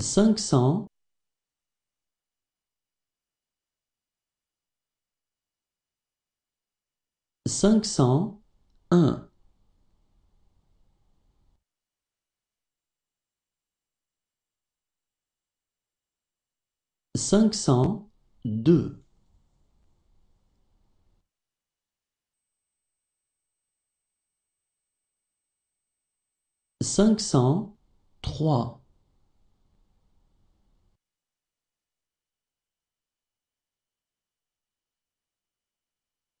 cinq cents cinq cent un. cinq cent deux. cinq cent trois.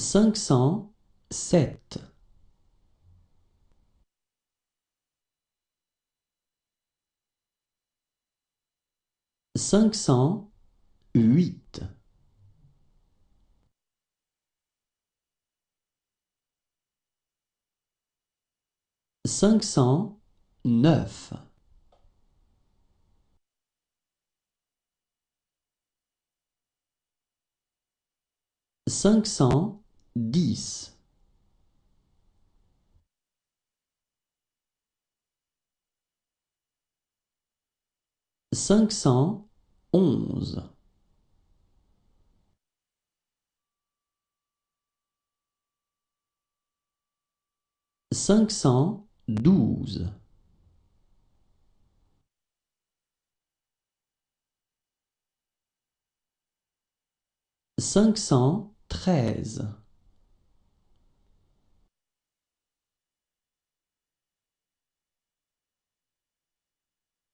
507 508 509 500 10. 511. 512. 513.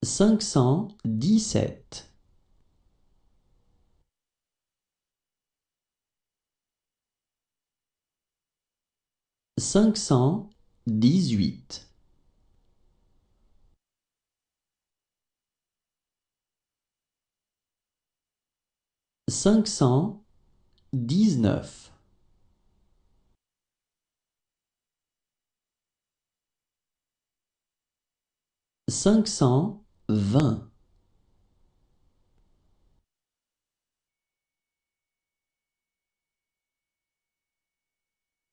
517 518 519 519 vingt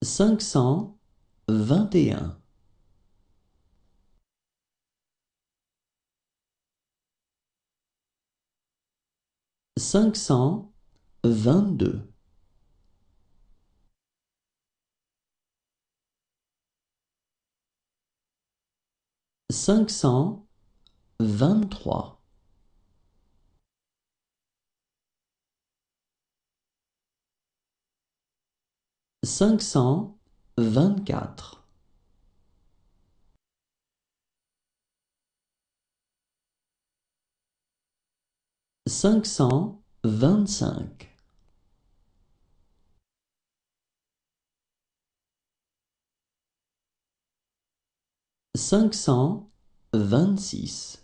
cinq cent vingt et un cinq cent vingt-deux cinq cent vingt-trois cinq cent vingt-quatre cinq cent vingt-cinq cinq cent vingt-six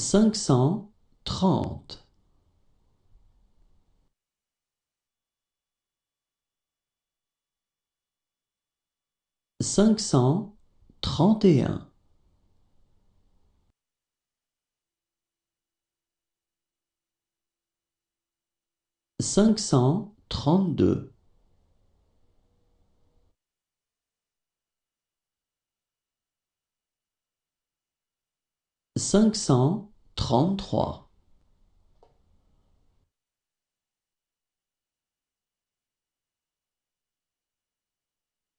cinq cent trente. Cinq cent trente et un. cinq cent trente-deux. Cinq cent 33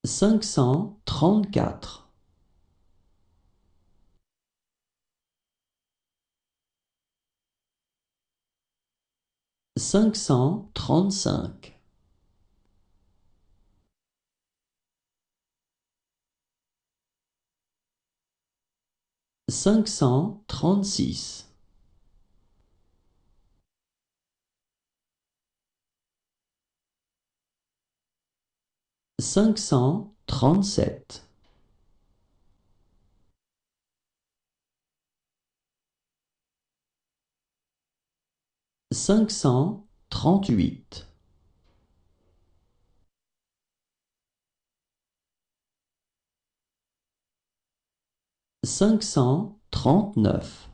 534 535 536 cinq cent trente-sept. cinq cent trente-huit. cinq cent trente-neuf.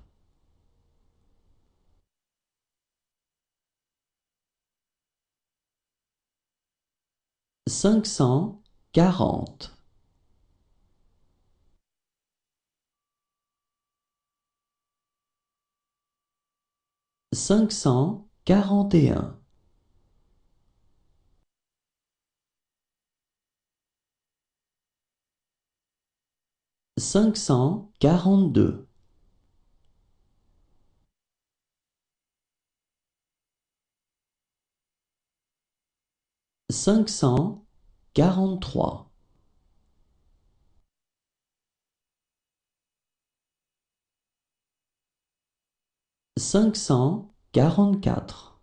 cinq cent quarante. cinq cent quarante et un. Cinq cent quarante-deux. cinq cent quarante-trois. cinq cent quarante-quatre.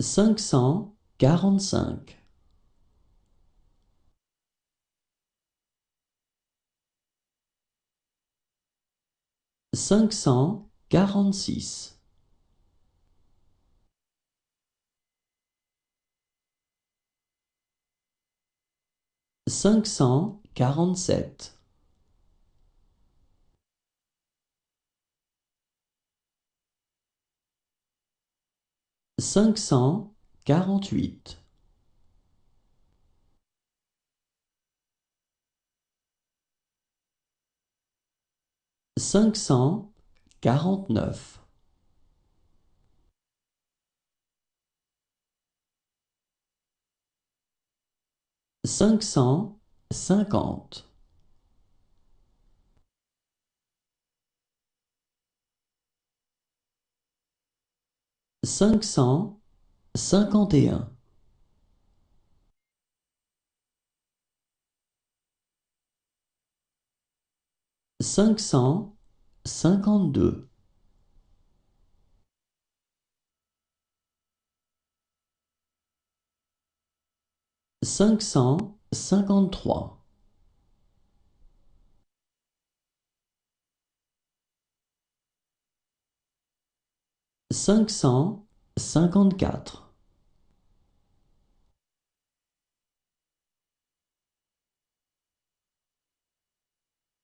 cinq cent quarante-cinq. cinq cent quarante-six. cinq cent quarante-sept. cinq cent quarante-huit. cinq cent quarante-neuf. cinq cent cinquante. cinq cent cinquante et un. cinq cent cinquante-deux. cinq cent cinquante-trois. cinq cent cinquante-quatre.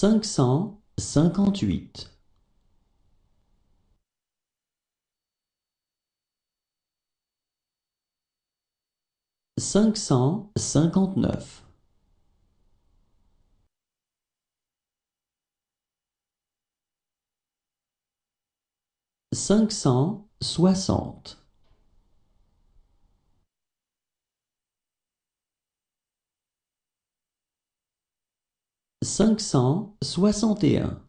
cinq cent cinquante-huit. cinq cent cinquante-neuf. cinq cent soixante. cinq cent soixante et un.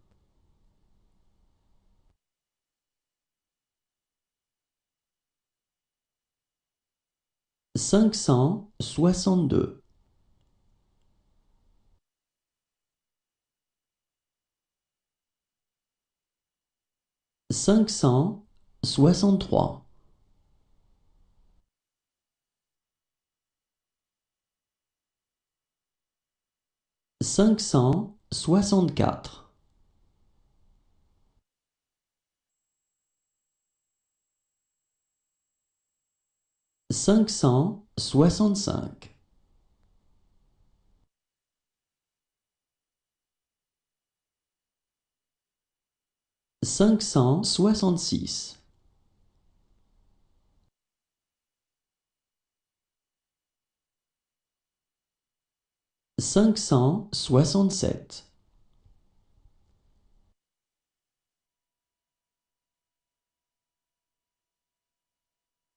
Cinq cent soixante-deux. Cinq cent soixante-trois. cinq cent soixante-quatre cinq cent soixante-cinq cinq cent soixante-six cinq cent soixante-sept.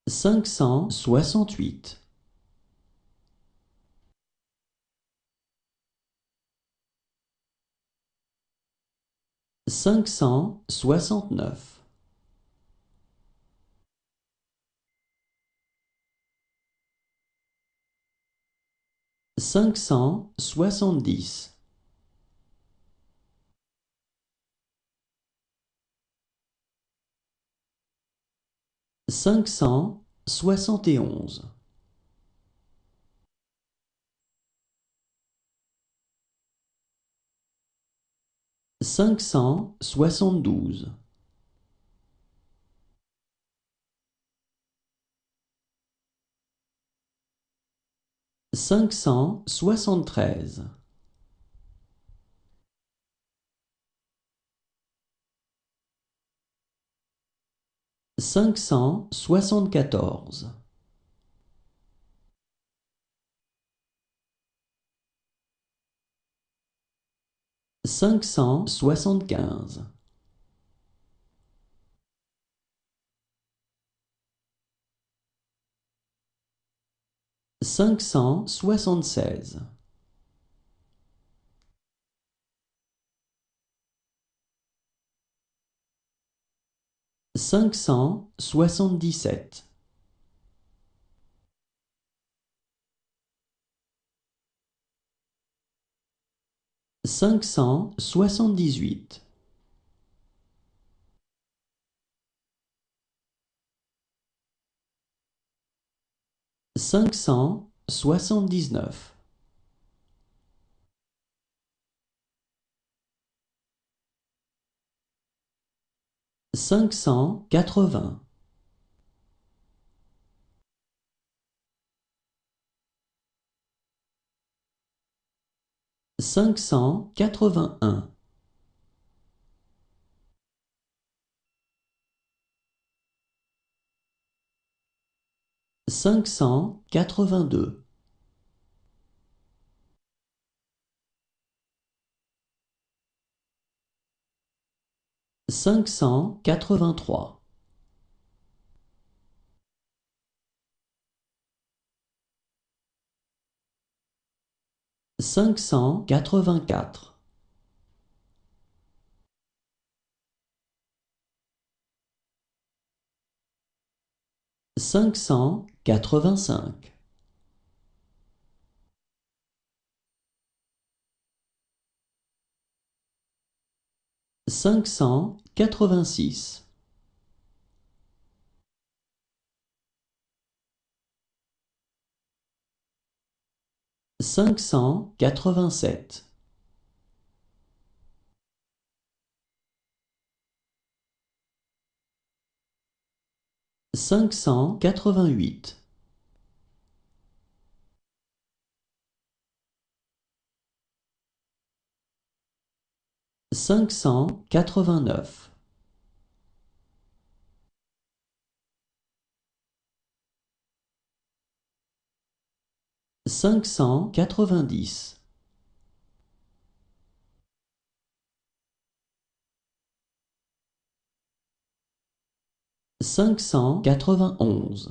cinq cent soixante-huit. cinq cent soixante-neuf. cinq cent soixante-dix. Cinq cent soixante et onze. Cinq cent soixante-douze. cinq cent soixante-treize. cinq cent soixante-quatorze. cinq cent soixante-quinze. cinq cent soixante-seize. cinq cent soixante-dix-sept. cinq cent soixante-dix-huit. cinq cent soixante-dix-neuf. Cinq cent quatre-vingts. Cinq cent quatre-vingt-un. 582 583 584 500 quatre-vingt-cinq cinq cent quatre-vingt-six cinq cent quatre-vingt-sept cinq cent quatre-vingt-huit. cinq cent quatre-vingt-neuf. cinq cent quatre-vingt-dix. cinq cent quatre-vingt-onze.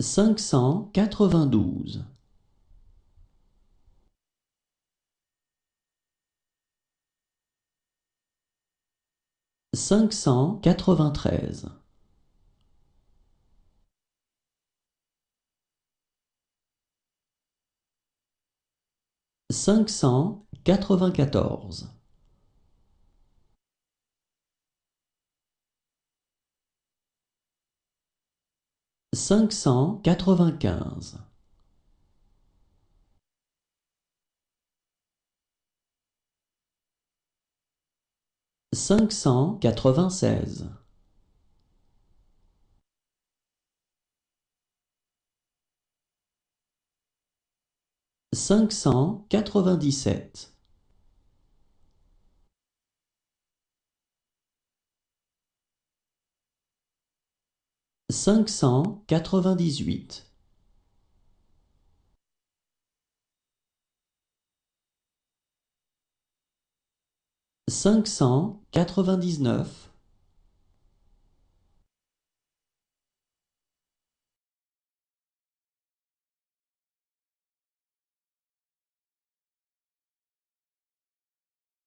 cinq cent quatre-vingt-douze. cinq cent quatre-vingt-treize. cinq cent quatre-vingt-quatorze cinq cent quatre-vingt-quinze cinq cent quatre-vingt-seize cinq cent quatre-vingt-dix-sept cinq cent quatre-vingt-dix-huit cinq cent quatre-vingt-dix-neuf